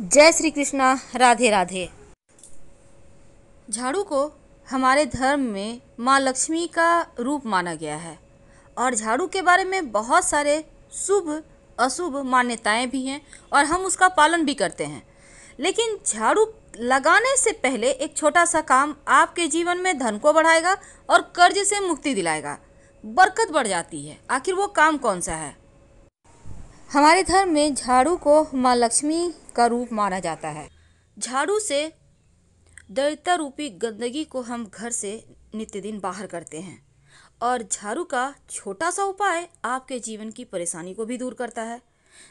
जय श्री कृष्णा राधे राधे झाड़ू को हमारे धर्म में माँ लक्ष्मी का रूप माना गया है और झाड़ू के बारे में बहुत सारे शुभ अशुभ मान्यताएं भी हैं और हम उसका पालन भी करते हैं लेकिन झाड़ू लगाने से पहले एक छोटा सा काम आपके जीवन में धन को बढ़ाएगा और कर्ज से मुक्ति दिलाएगा बरकत बढ़ जाती है आखिर वो काम कौन सा है हमारे धर्म में झाड़ू को माँ लक्ष्मी का रूप माना जाता है झाड़ू से दरिद्रता रूपी गंदगी को हम घर से नित्य दिन बाहर करते हैं और झाड़ू का छोटा सा उपाय आपके जीवन की परेशानी को भी दूर करता है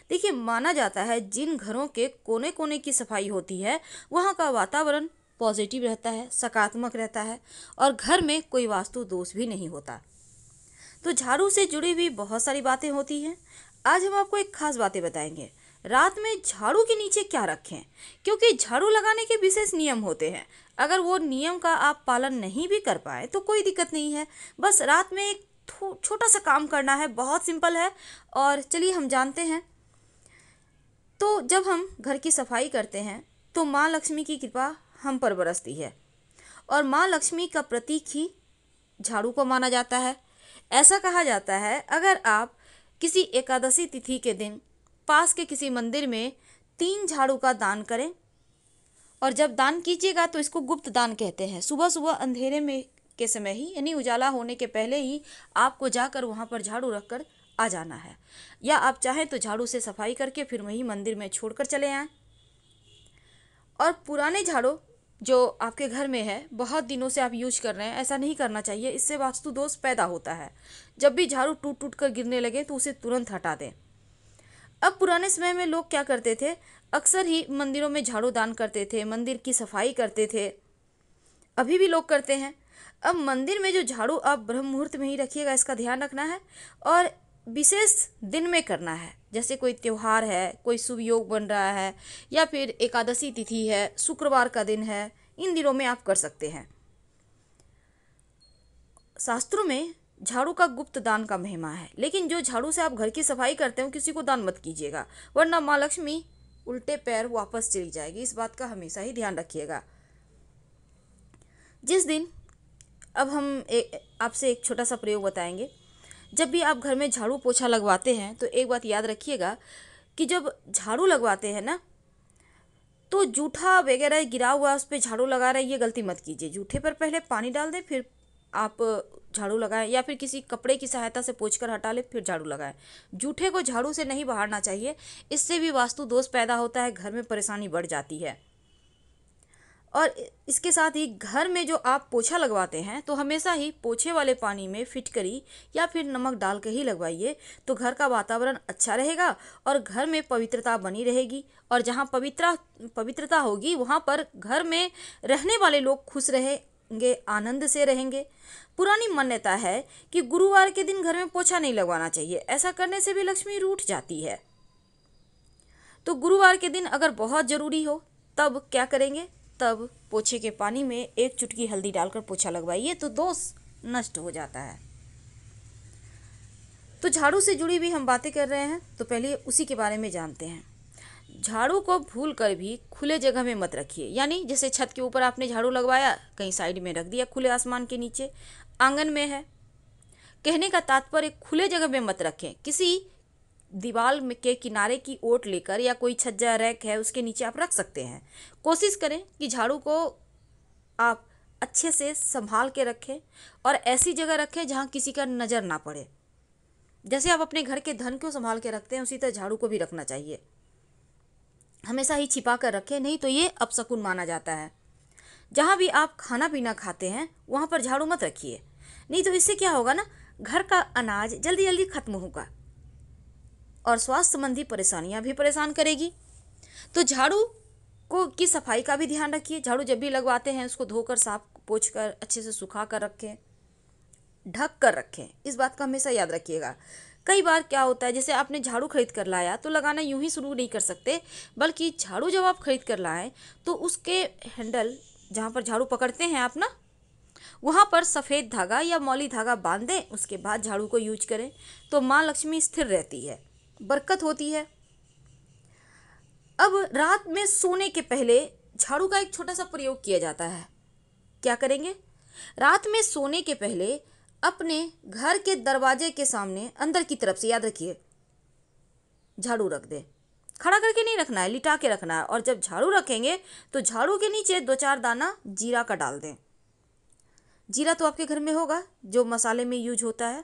देखिए माना जाता है जिन घरों के कोने कोने की सफाई होती है वहाँ का वातावरण पॉजिटिव रहता है सकारात्मक रहता है और घर में कोई वास्तु दोष भी नहीं होता तो झाड़ू से जुड़ी हुई बहुत सारी बातें होती हैं आज हम आपको एक खास बातें बताएंगे रात में झाड़ू के नीचे क्या रखें क्योंकि झाड़ू लगाने के विशेष नियम होते हैं अगर वो नियम का आप पालन नहीं भी कर पाए तो कोई दिक्कत नहीं है बस रात में एक छोटा सा काम करना है बहुत सिंपल है और चलिए हम जानते हैं तो जब हम घर की सफाई करते हैं तो माँ लक्ष्मी की कृपा हम पर बरसती है और माँ लक्ष्मी का प्रतीक ही झाड़ू को माना जाता है ऐसा कहा जाता है अगर आप किसी एकादशी तिथि के दिन पास के किसी मंदिर में तीन झाड़ू का दान करें और जब दान कीजिएगा तो इसको गुप्त दान कहते हैं सुबह सुबह अंधेरे में के समय ही यानी उजाला होने के पहले ही आपको जाकर वहाँ पर झाड़ू रखकर आ जाना है या आप चाहें तो झाड़ू से सफाई करके फिर वहीं मंदिर में छोड़ कर चले आएँ और पुराने झाड़ू जो आपके घर में है बहुत दिनों से आप यूज कर रहे हैं ऐसा नहीं करना चाहिए इससे वास्तु दोष पैदा होता है जब भी झाड़ू टूट टूट कर गिरने लगे तो उसे तुरंत हटा दें अब पुराने समय में लोग क्या करते थे अक्सर ही मंदिरों में झाड़ू दान करते थे मंदिर की सफाई करते थे अभी भी लोग करते हैं अब मंदिर में जो झाड़ू आप ब्रह्म मुहूर्त में ही रखिएगा इसका ध्यान रखना है और विशेष दिन में करना है जैसे कोई त्यौहार है कोई शुभ योग बन रहा है या फिर एकादशी तिथि है शुक्रवार का दिन है इन दिनों में आप कर सकते हैं शास्त्रों में झाड़ू का गुप्त दान का महिमा है लेकिन जो झाड़ू से आप घर की सफाई करते हो किसी को दान मत कीजिएगा वरना माँ लक्ष्मी उल्टे पैर वापस चली जाएगी इस बात का हमेशा ही ध्यान रखिएगा जिस दिन अब हम आपसे एक छोटा सा प्रयोग बताएंगे जब भी आप घर में झाड़ू पोछा लगवाते हैं तो एक बात याद रखिएगा कि जब झाड़ू लगवाते हैं ना तो जूठा वगैरह गिरा हुआ उस पर झाड़ू लगा रहे ये गलती मत कीजिए जूठे पर पहले पानी डाल दें फिर आप झाड़ू लगाएं या फिर किसी कपड़े की सहायता से कर हटा लें फिर झाड़ू लगाएं जूठे को झाड़ू से नहीं बहारना चाहिए इससे भी वास्तु दोष पैदा होता है घर में परेशानी बढ़ जाती है और इसके साथ ही घर में जो आप पोछा लगवाते हैं तो हमेशा ही पोछे वाले पानी में फिटकरी या फिर नमक डाल के ही लगवाइए तो घर का वातावरण अच्छा रहेगा और घर में पवित्रता बनी रहेगी और जहाँ पवित्रा पवित्रता होगी वहाँ पर घर में रहने वाले लोग खुश रहे रहेंगे आनंद से रहेंगे पुरानी मान्यता है कि गुरुवार के दिन घर में पोछा नहीं लगवाना चाहिए ऐसा करने से भी लक्ष्मी रूठ जाती है तो गुरुवार के दिन अगर बहुत ज़रूरी हो तब क्या करेंगे तब पोछे के पानी में एक चुटकी हल्दी डालकर पोछा लगवाइए तो दोष नष्ट हो जाता है तो झाड़ू से जुड़ी भी हम बातें कर रहे हैं तो पहले उसी के बारे में जानते हैं झाड़ू को भूल कर भी खुले जगह में मत रखिए यानी जैसे छत के ऊपर आपने झाड़ू लगवाया कहीं साइड में रख दिया खुले आसमान के नीचे आंगन में है कहने का तात्पर्य खुले जगह में मत रखें किसी दीवार के किनारे की ओट लेकर या कोई छज्जा रैक है उसके नीचे आप रख सकते हैं कोशिश करें कि झाड़ू को आप अच्छे से संभाल के रखें और ऐसी जगह रखें जहाँ किसी का नज़र ना पड़े जैसे आप अपने घर के धन को संभाल के रखते हैं उसी तरह झाड़ू को भी रखना चाहिए हमेशा ही छिपा कर रखें नहीं तो ये अपशकुन माना जाता है जहाँ भी आप खाना पीना खाते हैं वहाँ पर झाड़ू मत रखिए नहीं तो इससे क्या होगा ना घर का अनाज जल्दी जल्दी खत्म होगा और स्वास्थ्य संबंधी परेशानियाँ भी परेशान करेगी तो झाड़ू को की सफाई का भी ध्यान रखिए झाड़ू जब भी लगवाते हैं उसको धोकर साफ पोछ कर अच्छे से सुखा कर रखें ढक कर रखें इस बात का हमेशा याद रखिएगा कई बार क्या होता है जैसे आपने झाड़ू खरीद कर लाया तो लगाना यूं ही शुरू नहीं कर सकते बल्कि झाड़ू जब आप खरीद कर लाएं तो उसके हैंडल जहाँ पर झाड़ू पकड़ते हैं आप ना वहाँ पर सफ़ेद धागा या मौली धागा बांध दें उसके बाद झाड़ू को यूज करें तो माँ लक्ष्मी स्थिर रहती है बरकत होती है अब रात में सोने के पहले झाड़ू का एक छोटा सा प्रयोग किया जाता है क्या करेंगे रात में सोने के पहले अपने घर के दरवाजे के सामने अंदर की तरफ से याद रखिए झाड़ू रख दें खड़ा करके नहीं रखना है लिटा के रखना है और जब झाड़ू रखेंगे तो झाड़ू के नीचे दो चार दाना जीरा का डाल दें जीरा तो आपके घर में होगा जो मसाले में यूज होता है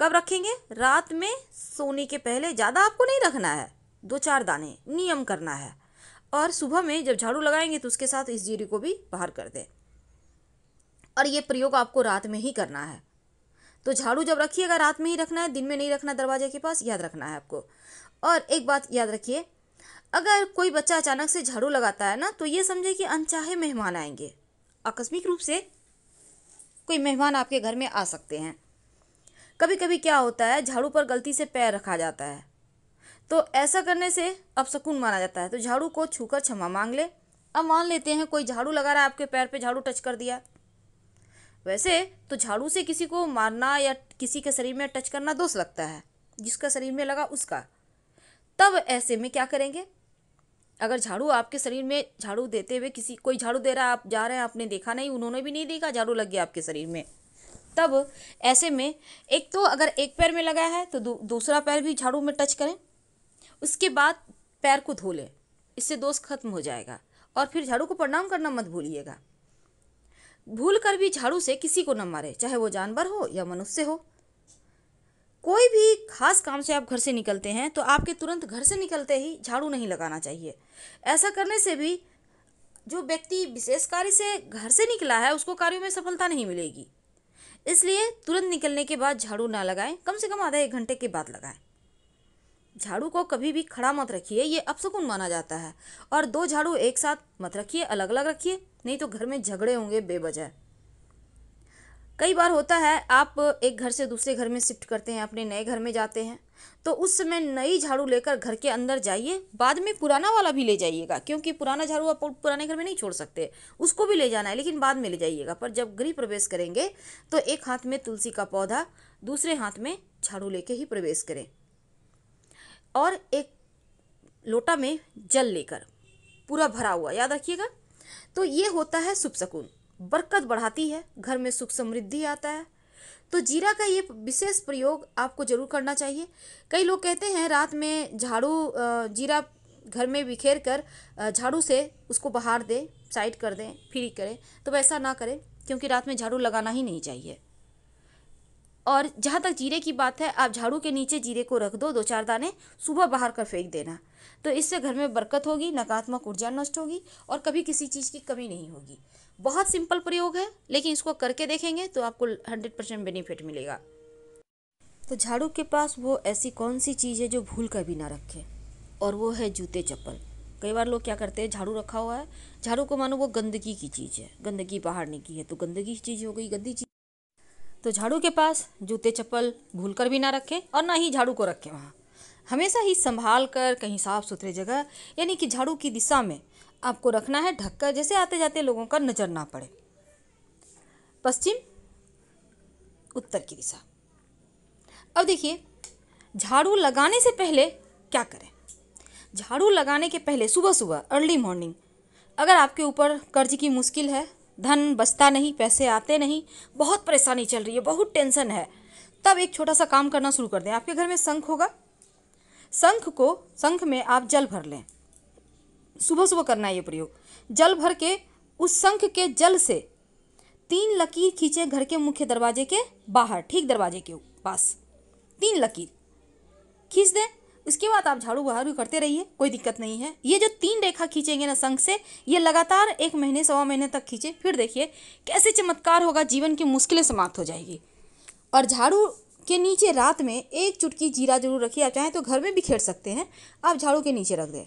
कब रखेंगे रात में सोने के पहले ज़्यादा आपको नहीं रखना है दो चार दाने नियम करना है और सुबह में जब झाड़ू लगाएंगे तो उसके साथ इस जीरे को भी बाहर कर दें और ये प्रयोग आपको रात में ही करना है तो झाड़ू जब रखिएगा रात में ही रखना है दिन में नहीं रखना दरवाजे के पास याद रखना है आपको और एक बात याद रखिए अगर कोई बच्चा अचानक से झाड़ू लगाता है ना तो ये समझे कि अनचाहे मेहमान आएंगे आकस्मिक रूप से कोई मेहमान आपके घर में आ सकते हैं कभी कभी क्या होता है झाड़ू पर गलती से पैर रखा जाता है तो ऐसा करने से अब सुकून माना जाता है तो झाड़ू को छूकर क्षमा मांग ले अब मान लेते हैं कोई झाड़ू लगा रहा है आपके पैर पे झाड़ू टच कर दिया वैसे तो झाड़ू से किसी को मारना या किसी के शरीर में टच करना दोष लगता है जिसका शरीर में लगा उसका तब ऐसे में क्या करेंगे अगर झाड़ू आपके शरीर में झाड़ू देते हुए किसी कोई झाड़ू दे रहा है आप जा रहे हैं आपने देखा नहीं उन्होंने भी नहीं देखा झाड़ू लग गया आपके शरीर में तब ऐसे में एक तो अगर एक पैर में लगा है तो दूसरा पैर भी झाड़ू में टच करें उसके बाद पैर को धो लें इससे दोष खत्म हो जाएगा और फिर झाड़ू को प्रणाम करना मत भूलिएगा भूल कर भी झाड़ू से किसी को न मारे चाहे वो जानवर हो या मनुष्य हो कोई भी खास काम से आप घर से निकलते हैं तो आपके तुरंत घर से निकलते ही झाड़ू नहीं लगाना चाहिए ऐसा करने से भी जो व्यक्ति विशेष कार्य से घर से निकला है उसको कार्यों में सफलता नहीं मिलेगी इसलिए तुरंत निकलने के बाद झाड़ू ना लगाएं कम से कम आधा एक घंटे के बाद लगाएं झाड़ू को कभी भी खड़ा मत रखिए ये अपसकुन माना जाता है और दो झाड़ू एक साथ मत रखिए अलग अलग रखिए नहीं तो घर में झगड़े होंगे बेबजह कई बार होता है आप एक घर से दूसरे घर में शिफ्ट करते हैं अपने नए घर में जाते हैं तो उस समय नई झाड़ू लेकर घर के अंदर जाइए बाद में पुराना वाला भी ले जाइएगा क्योंकि पुराना झाड़ू आप पुराने घर में नहीं छोड़ सकते उसको भी ले जाना है लेकिन बाद में ले जाइएगा पर जब गृह प्रवेश करेंगे तो एक हाथ में तुलसी का पौधा दूसरे हाथ में झाड़ू लेके ही प्रवेश करें और एक लोटा में जल लेकर पूरा भरा हुआ याद रखिएगा तो ये होता है सुख सुकून बरकत बढ़ाती है घर में सुख समृद्धि आता है तो जीरा का ये विशेष प्रयोग आपको जरूर करना चाहिए कई लोग कहते हैं रात में झाड़ू जीरा घर में बिखेर कर झाड़ू से उसको बाहर दें साइड कर दें फ्री करें तो वैसा ना करें क्योंकि रात में झाड़ू लगाना ही नहीं चाहिए और जहाँ तक जीरे की बात है आप झाड़ू के नीचे जीरे को रख दो दो चार दाने सुबह बाहर कर फेंक देना तो इससे घर में बरकत होगी नकारात्मक ऊर्जा नष्ट होगी और कभी किसी चीज़ की कमी नहीं होगी बहुत सिंपल प्रयोग है लेकिन इसको करके देखेंगे तो आपको हंड्रेड परसेंट बेनिफिट मिलेगा तो झाड़ू के पास वो ऐसी कौन सी चीज़ है जो भूल कर भी ना रखे और वो है जूते चप्पल कई बार लोग क्या करते हैं झाड़ू रखा हुआ है झाड़ू को मानो वो गंदगी की चीज़ है गंदगी बाहर की है तो गंदगी चीज़ हो गई गंदी चीज़ तो झाड़ू के पास जूते चप्पल भूल कर भी ना रखें और ना ही झाड़ू को रखें वहाँ हमेशा ही संभाल कर कहीं साफ़ सुथरे जगह यानी कि झाड़ू की दिशा में आपको रखना है ढककर जैसे आते जाते लोगों का नज़र ना पड़े पश्चिम उत्तर की दिशा अब देखिए झाड़ू लगाने से पहले क्या करें झाड़ू लगाने के पहले सुबह सुबह अर्ली मॉर्निंग अगर आपके ऊपर कर्ज की मुश्किल है धन बचता नहीं पैसे आते नहीं बहुत परेशानी चल रही है बहुत टेंशन है तब एक छोटा सा काम करना शुरू कर दें आपके घर में शंख होगा शंख को शंख में आप जल भर लें सुबह सुबह करना है ये प्रयोग जल भर के उस शंख के जल से तीन लकीर खींचे घर के मुख्य दरवाजे के बाहर ठीक दरवाजे के पास तीन लकीर खींच दें इसके बाद आप झाड़ू बहाड़ू करते रहिए कोई दिक्कत नहीं है ये जो तीन रेखा खींचेंगे ना संघ से ये लगातार एक महीने सवा महीने तक खींचे फिर देखिए कैसे चमत्कार होगा जीवन की मुश्किलें समाप्त हो जाएगी और झाड़ू के नीचे रात में एक चुटकी जीरा जरूर रखिए आप चाहें तो घर में भी खेड़ सकते हैं आप झाड़ू के नीचे रख दें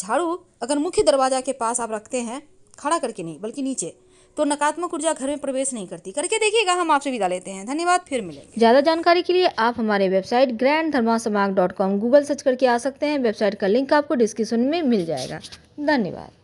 झाड़ू अगर मुख्य दरवाज़ा के पास आप रखते हैं खड़ा करके नहीं बल्कि नीचे तो नकारात्मक ऊर्जा घर में प्रवेश नहीं करती करके देखिएगा हम आपसे विदा लेते हैं धन्यवाद फिर मिलेंगे ज़्यादा जानकारी के लिए आप हमारे वेबसाइट ग्रैंड समाग डॉट कॉम गूगल सर्च करके आ सकते हैं वेबसाइट का लिंक आपको डिस्क्रिप्शन में मिल जाएगा धन्यवाद